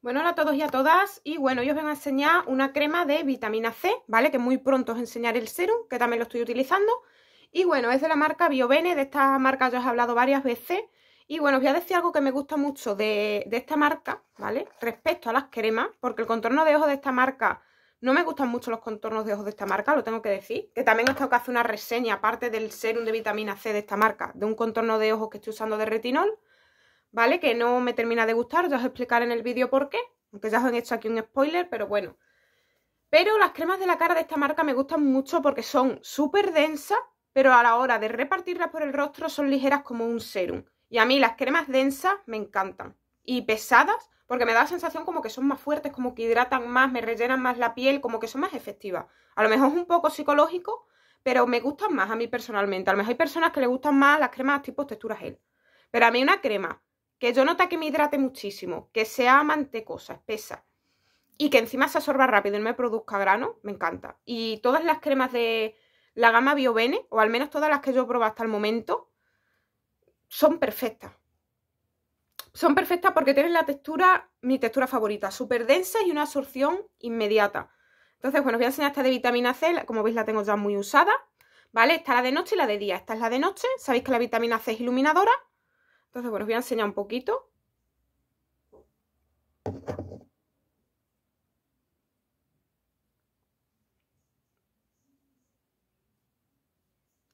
Bueno, hola a todos y a todas, y bueno, yo os voy a enseñar una crema de vitamina C, ¿vale? Que muy pronto os enseñaré el serum, que también lo estoy utilizando. Y bueno, es de la marca Biovene, de esta marca ya os he hablado varias veces. Y bueno, os voy a decir algo que me gusta mucho de, de esta marca, ¿vale? Respecto a las cremas, porque el contorno de ojos de esta marca, no me gustan mucho los contornos de ojos de esta marca, lo tengo que decir. Que también os tengo que hacer una reseña, aparte del serum de vitamina C de esta marca, de un contorno de ojos que estoy usando de retinol. ¿vale? Que no me termina de gustar, os explicaré explicar en el vídeo por qué, aunque ya os han hecho aquí un spoiler, pero bueno. Pero las cremas de la cara de esta marca me gustan mucho porque son súper densas, pero a la hora de repartirlas por el rostro son ligeras como un serum. Y a mí las cremas densas me encantan. Y pesadas, porque me da la sensación como que son más fuertes, como que hidratan más, me rellenan más la piel, como que son más efectivas. A lo mejor es un poco psicológico, pero me gustan más a mí personalmente. A lo mejor hay personas que le gustan más las cremas tipo textura gel. Pero a mí una crema que yo nota que me hidrate muchísimo, que sea mantecosa, espesa y que encima se absorba rápido y no me produzca grano, me encanta. Y todas las cremas de la gama Biovene, o al menos todas las que yo he probado hasta el momento, son perfectas. Son perfectas porque tienen la textura, mi textura favorita, súper densa y una absorción inmediata. Entonces, bueno, os voy a enseñar esta de vitamina C, como veis la tengo ya muy usada, ¿vale? esta es la de noche y la de día. Esta es la de noche, sabéis que la vitamina C es iluminadora entonces, bueno, os voy a enseñar un poquito.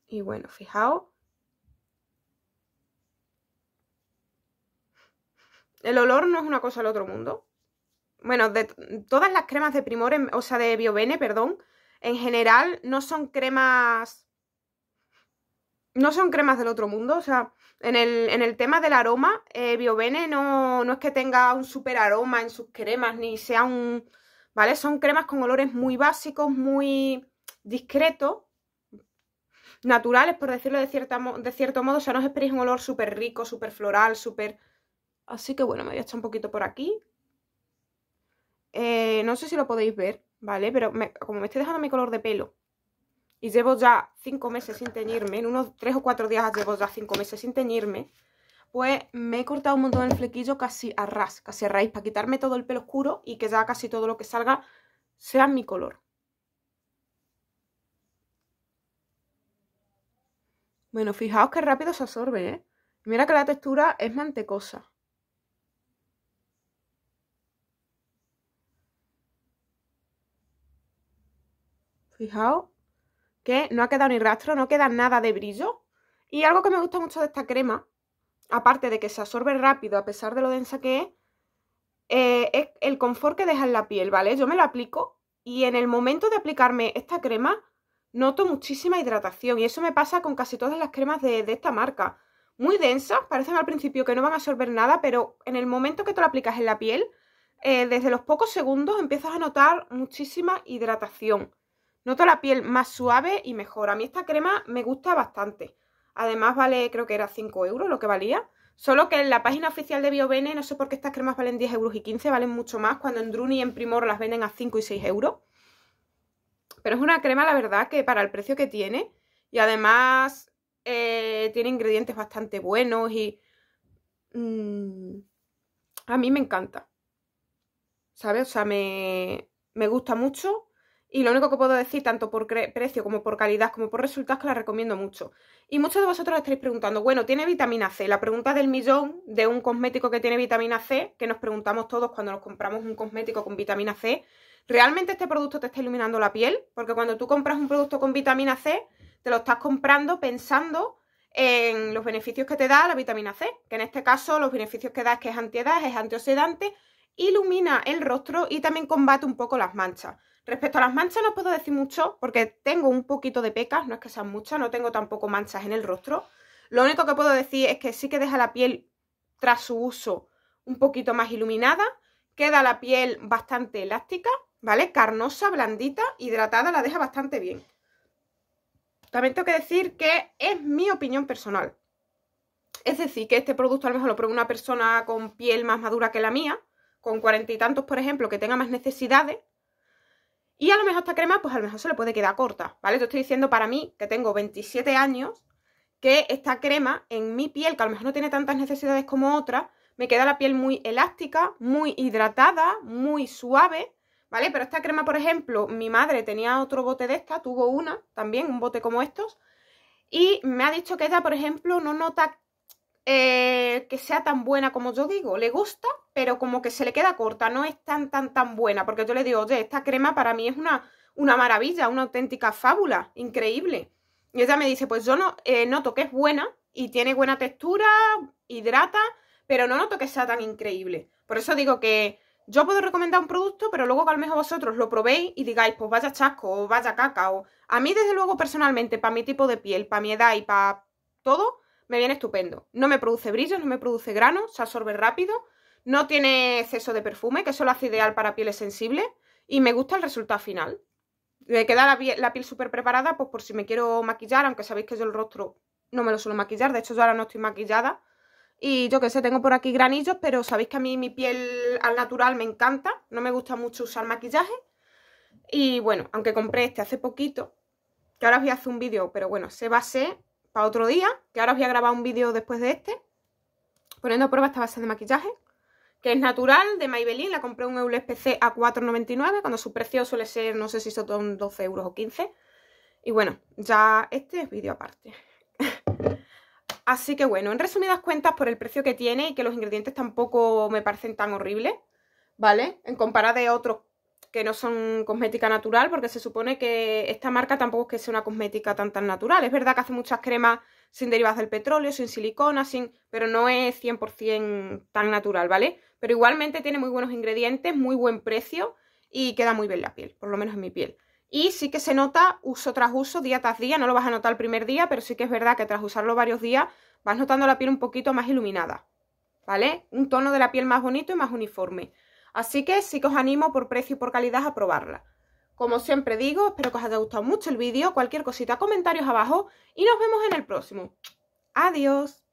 Y bueno, fijaos. El olor no es una cosa del otro mundo. Bueno, de todas las cremas de Primor, o sea, de Biovene, perdón, en general no son cremas... No son cremas del otro mundo, o sea, en el, tema del aroma, eh, Biovene no, no es que tenga un super aroma en sus cremas, ni sea un... ¿Vale? Son cremas con olores muy básicos, muy discretos, naturales, por decirlo de, de cierto modo. O sea, no os esperéis un olor súper rico, súper floral, súper... Así que bueno, me voy a echar un poquito por aquí. Eh, no sé si lo podéis ver, ¿vale? Pero como me estoy dejando mi color de pelo y llevo ya cinco meses sin teñirme, en unos tres o cuatro días llevo ya cinco meses sin teñirme, pues me he cortado un montón el flequillo casi a ras, casi a raíz, para quitarme todo el pelo oscuro y que ya casi todo lo que salga sea mi color. Bueno, fijaos qué rápido se absorbe, ¿eh? Mira que la textura es mantecosa. Fijaos que no ha quedado ni rastro, no queda nada de brillo. Y algo que me gusta mucho de esta crema, aparte de que se absorbe rápido a pesar de lo densa que es, eh, es el confort que deja en la piel, ¿vale? Yo me lo aplico y en el momento de aplicarme esta crema noto muchísima hidratación y eso me pasa con casi todas las cremas de, esta marca. Muy densas, parecen al principio que no van a absorber nada, pero en el momento que te lo aplicas en la piel, eh, desde los pocos segundos empiezas a notar muchísima hidratación. Noto la piel más suave y mejor. A mí esta crema me gusta bastante. Además vale, creo que era 5 euros lo que valía. Solo que en la página oficial de Biovene, no sé por qué estas cremas valen 10 euros y 15, valen mucho más, cuando en Druni y en Primor las venden a 5 y 6 euros. Pero es una crema, la verdad, que para el precio que tiene, y además eh, tiene ingredientes bastante buenos y... Mm, a mí me encanta. ¿Sabes? O sea, me, me gusta mucho. Y lo único que puedo decir, tanto por precio como por calidad, como por resultados, que la recomiendo mucho. Y muchos de vosotros estaréis preguntando, bueno, ¿tiene vitamina C? La pregunta del millón de un cosmético que tiene vitamina C, que nos preguntamos todos cuando nos compramos un cosmético con vitamina C, ¿realmente este producto te está iluminando la piel? Porque cuando tú compras un producto con vitamina C, te lo estás comprando pensando en los beneficios que te da la vitamina C, que en este caso los beneficios que da es que es antiedad, es antioxidante, ilumina el rostro y también combate un poco las manchas. Respecto a las manchas no puedo decir mucho porque tengo un poquito de pecas, no es que sean muchas, no tengo tampoco manchas en el rostro. Lo único que puedo decir es que sí que deja la piel tras su uso un poquito más iluminada, queda la piel bastante elástica, ¿vale? Carnosa, blandita, hidratada, la deja bastante bien. También tengo que decir que es mi opinión personal. Es decir, que este producto a lo mejor lo prueba una persona con piel más madura que la mía, con cuarenta y tantos, por ejemplo, que tenga más necesidades. Y a lo mejor esta crema, pues a lo mejor se le puede quedar corta, ¿vale? Te estoy diciendo para mí, que tengo 27 años, que esta crema en mi piel, que a lo mejor no tiene tantas necesidades como otras, me queda la piel muy elástica, muy hidratada, muy suave, ¿vale? Pero esta crema, por ejemplo, mi madre tenía otro bote de esta, tuvo una también, un bote como estos, y me ha dicho que da, por ejemplo, no nota eh, que sea tan buena como yo digo. Le gusta, pero como que se le queda corta, no es tan, tan, tan buena. Porque yo le digo, oye, esta crema para mí es una, una maravilla, una auténtica fábula, increíble. Y ella me dice, pues yo no eh, noto que es buena y tiene buena textura, hidrata, pero no noto que sea tan increíble. Por eso digo que yo puedo recomendar un producto, pero luego que a lo mejor vosotros lo probéis y digáis, pues vaya chasco, o vaya caca, a mí desde luego personalmente, para mi tipo de piel, para mi edad y para todo, me viene estupendo. No me produce brillo, no me produce grano, se absorbe rápido, no tiene exceso de perfume, que eso lo hace ideal para pieles sensibles y me gusta el resultado final. Me queda la, piel, súper preparada pues por si me quiero maquillar, aunque sabéis que yo el rostro no me lo suelo maquillar, de hecho yo ahora no estoy maquillada. Y yo que sé, tengo por aquí granillos, pero sabéis que a mí mi piel al natural me encanta, no me gusta mucho usar maquillaje. Y bueno, aunque compré este hace poquito, que ahora os voy a hacer un vídeo, pero bueno, se base para otro día, que ahora os voy a grabar un vídeo después de este, poniendo a prueba esta base de maquillaje, que es natural, de Maybelline, la compré un Eules PC a 4,99, cuando su precio suele ser, no sé si son 12 euros o 15, y bueno, ya este es vídeo aparte. Así que bueno, en resumidas cuentas, por el precio que tiene y que los ingredientes tampoco me parecen tan horribles, ¿vale? En comparar de otros que no son cosmética natural, porque se supone que esta marca tampoco es que sea una cosmética tan tan natural. Es verdad que hace muchas cremas sin derivadas del petróleo, sin silicona, sin... pero no es 100% tan natural, ¿vale? Pero igualmente tiene muy buenos ingredientes, muy buen precio y queda muy bien la piel, por lo menos en mi piel. Y sí que se nota uso tras uso, día tras día, no lo vas a notar el primer día, pero sí que es verdad que tras usarlo varios días vas notando la piel un poquito más iluminada, ¿vale? Un tono de la piel más bonito y más uniforme. Así que sí que os animo por precio y por calidad a probarla. Como siempre digo, espero que os haya gustado mucho el vídeo, cualquier cosita, comentarios abajo y nos vemos en el próximo. Adiós.